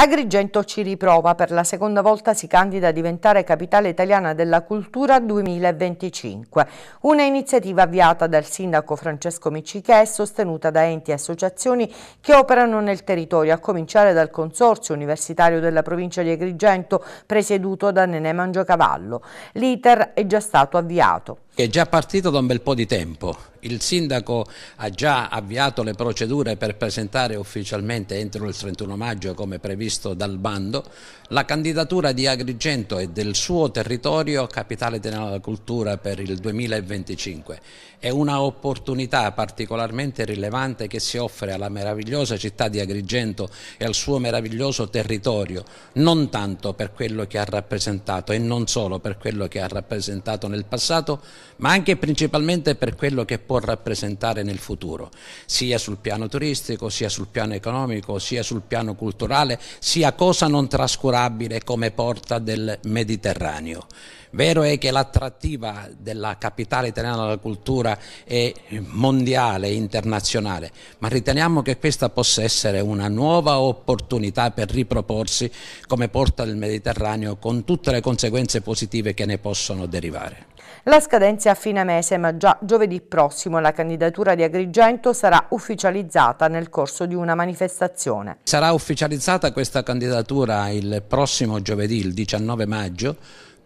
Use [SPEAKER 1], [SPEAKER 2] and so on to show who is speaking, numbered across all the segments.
[SPEAKER 1] Agrigento ci riprova, per la seconda volta si candida a diventare capitale italiana della cultura 2025, una iniziativa avviata dal sindaco Francesco Micicchè e sostenuta da enti e associazioni che operano nel territorio, a cominciare dal Consorzio Universitario della provincia di Agrigento presieduto da Nenè Mangiocavallo. L'iter è già stato avviato.
[SPEAKER 2] È già partito da un bel po' di tempo il sindaco ha già avviato le procedure per presentare ufficialmente entro il 31 maggio come previsto dal bando la candidatura di Agrigento e del suo territorio capitale della cultura per il 2025. È una opportunità particolarmente rilevante che si offre alla meravigliosa città di Agrigento e al suo meraviglioso territorio, non tanto per quello che ha rappresentato e non solo per quello che ha rappresentato nel passato, ma anche e principalmente per quello che può rappresentare nel futuro, sia sul piano turistico, sia sul piano economico, sia sul piano culturale, sia cosa non trascurabile come porta del Mediterraneo. Vero è che l'attrattiva della capitale italiana della cultura è mondiale, internazionale, ma riteniamo che questa possa essere una nuova opportunità per riproporsi come porta del Mediterraneo con tutte le conseguenze positive che ne possono derivare.
[SPEAKER 1] La scadenza è a fine mese, ma già giovedì prossimo la candidatura di Agrigento sarà ufficializzata nel corso di una manifestazione.
[SPEAKER 2] Sarà ufficializzata questa candidatura il prossimo giovedì, il 19 maggio,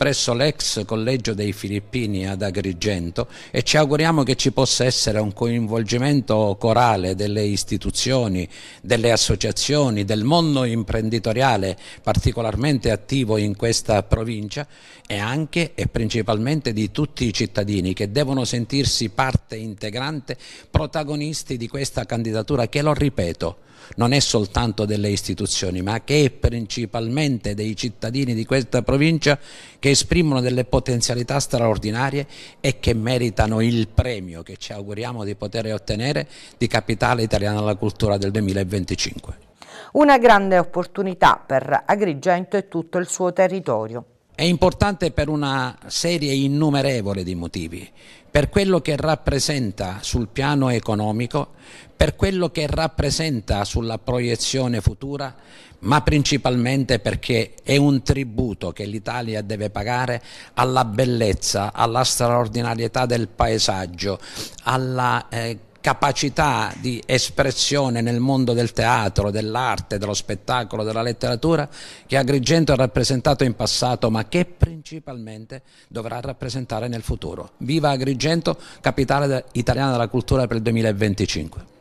[SPEAKER 2] presso l'ex collegio dei Filippini ad Agrigento e ci auguriamo che ci possa essere un coinvolgimento corale delle istituzioni, delle associazioni, del mondo imprenditoriale particolarmente attivo in questa provincia e anche e principalmente di tutti i cittadini che devono sentirsi parte integrante, protagonisti di questa candidatura che, lo ripeto, non è soltanto delle istituzioni, ma che è principalmente dei cittadini di questa provincia che esprimono delle potenzialità straordinarie e che meritano il premio che ci auguriamo di poter ottenere di Capitale Italiana alla Cultura del 2025. Una
[SPEAKER 1] grande opportunità per Agrigento e tutto il suo territorio.
[SPEAKER 2] È importante per una serie innumerevole di motivi, per quello che rappresenta sul piano economico, per quello che rappresenta sulla proiezione futura, ma principalmente perché è un tributo che l'Italia deve pagare alla bellezza, alla straordinarietà del paesaggio, alla eh, capacità di espressione nel mondo del teatro, dell'arte, dello spettacolo, della letteratura che Agrigento ha rappresentato in passato ma che principalmente dovrà rappresentare nel futuro. Viva Agrigento, capitale italiana della cultura per il 2025.